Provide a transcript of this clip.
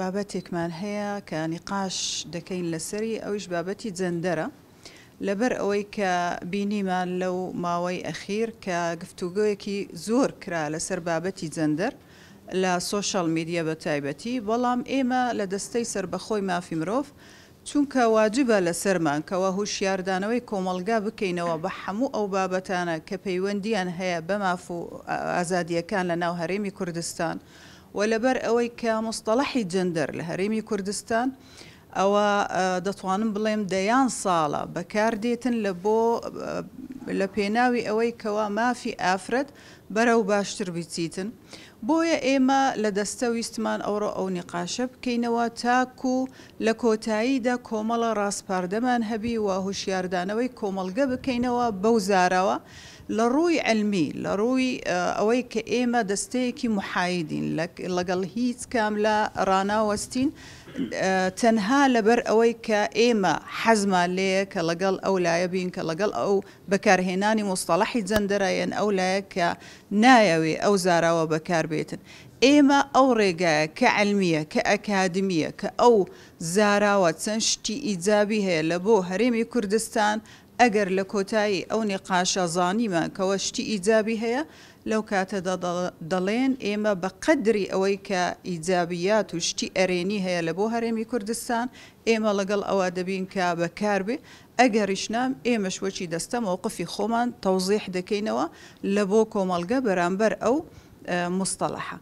بابەتێکمان هەیە کە نیقاش دەکەین لەسەری ئەویش بابەتی جەندەرە لەبەر ئەوەی کە بینیمان لەو ماوەی ئەخیر کە گفتوگویەکی زۆر کرا لەسەر بابەتی جەندەر لە سوۆشال میدیە بە تایبەتی بەڵام ئێمە لە دەستەی سربەخۆی مافی مرۆڤ چونکە واجبە لە سەرمان کەەوە هوشیاردانەوەی کۆمەلگا بکەینەوە بە هەموو ئەو بابەتانە کە پەیوەندیان هەیە بە ماف و ئازادیەکان لە ناو هەرێمی کوردستان وە لەبەر ئەوەی کە مستەڵەحی جندەر لە هەرێمی کوردستان ئەوە آه، دەتوانم بڵێم دەیان ساڵە بەکاردێتن لە بۆ آه، لە پێناوی ئەوەی بەرەو باشتر بیچیتن بۆیە ئێمە لە دەستە ویستمان ئەوڕۆ ئەو نقاشە بکەینەوە تاکو لە کۆتاییدا کۆمەڵە ڕاستپاردەمان هەبی و هوشیاردانەوەی کۆمەلگە بکەینەوە بەو زارەوە لە ڕووی ئەلمی لە ڕووی ئەوەی کە ئێمە دەستەیەکی محایدین لەگەڵ هیچ کام لە ڕناوەستین تەنها لەبەر ئەوەی کە ئێمە حەزمان لێە کە لەگەڵ ئەو لایە بین کە لەگەڵ ئەو بەکارهێنانی مستەڵەحی جەندەرایەن ئەو لایە کە نایەوێ ئەو زاراوە بەکاربێتن ئێمە ئەو ڕێگایە کە ئەلمیە کە ئەکادمیە کە ئەو زاراوە چەند شتی ئیجابی هەیە لە بۆ هەرێمی کوردستان ئەگەر لە کۆتایی ئەو نێقاشە زانیمە کەەوە شتی ئیجابی هەیە لەو کاتەدا دەڵێن ئێمە بە قەدری ئەوەی کە ئیجابیات و شتی ئەرێنی هەیە لە بۆ هەرێمی کوردستان ئێمە لەگەڵ ئەوە دەبین کە بەکار بێ ئەگەریشنام ئێمەش وەچی دەستە مووقفی خۆمان تەوزیح دەکەینەوە لە بۆ کۆمەلگە بەرامبەر ئەو مستەلەحە.